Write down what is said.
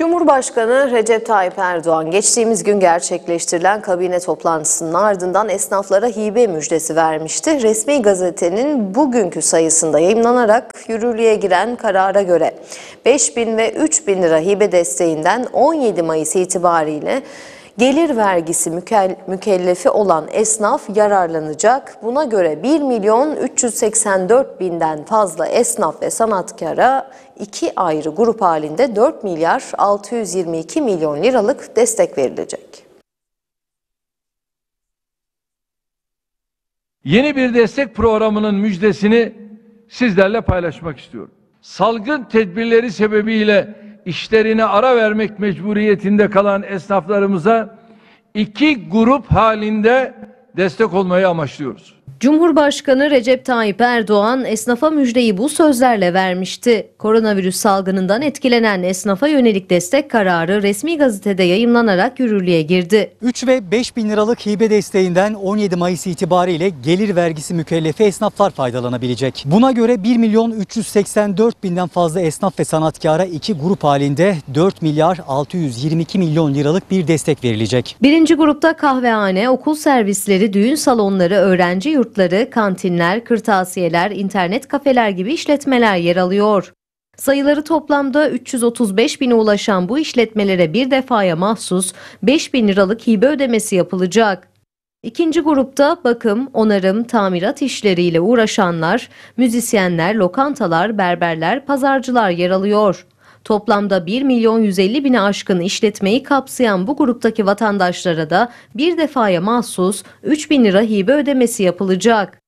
Cumhurbaşkanı Recep Tayyip Erdoğan geçtiğimiz gün gerçekleştirilen kabine toplantısının ardından esnaflara hibe müjdesi vermişti. Resmi gazetenin bugünkü sayısında yayınlanarak yürürlüğe giren karara göre 5 bin ve 3 bin lira hibe desteğinden 17 Mayıs itibariyle Gelir vergisi mükellefi olan esnaf yararlanacak. Buna göre 1 milyon 384 binden fazla esnaf ve sanatkara iki ayrı grup halinde 4 milyar 622 milyon liralık destek verilecek. Yeni bir destek programının müjdesini sizlerle paylaşmak istiyorum. Salgın tedbirleri sebebiyle işlerine ara vermek mecburiyetinde kalan esnaflarımıza iki grup halinde destek olmayı amaçlıyoruz. Cumhurbaşkanı Recep Tayyip Erdoğan esnafa müjdeyi bu sözlerle vermişti. Koronavirüs salgınından etkilenen esnafa yönelik destek kararı resmi gazetede yayımlanarak yürürlüğe girdi. 3 ve 5 bin liralık hibe desteğinden 17 Mayıs itibariyle gelir vergisi mükellefi esnaflar faydalanabilecek. Buna göre 1 milyon 384 binden fazla esnaf ve sanatkara iki grup halinde 4 milyar 622 milyon liralık bir destek verilecek. Birinci grupta kahvehane, okul servisleri, düğün salonları, öğrenci yurt yurtları, kantinler, kırtasiyeler, internet kafeler gibi işletmeler yer alıyor. Sayıları toplamda 335 bine ulaşan bu işletmelere bir defaya mahsus 5 bin liralık hibe ödemesi yapılacak. İkinci grupta bakım, onarım, tamirat işleriyle uğraşanlar, müzisyenler, lokantalar, berberler, pazarcılar yer alıyor. Toplamda 1 milyon 150 bine aşkın işletmeyi kapsayan bu gruptaki vatandaşlara da bir defaya mahsus 3 bin lira hibe ödemesi yapılacak.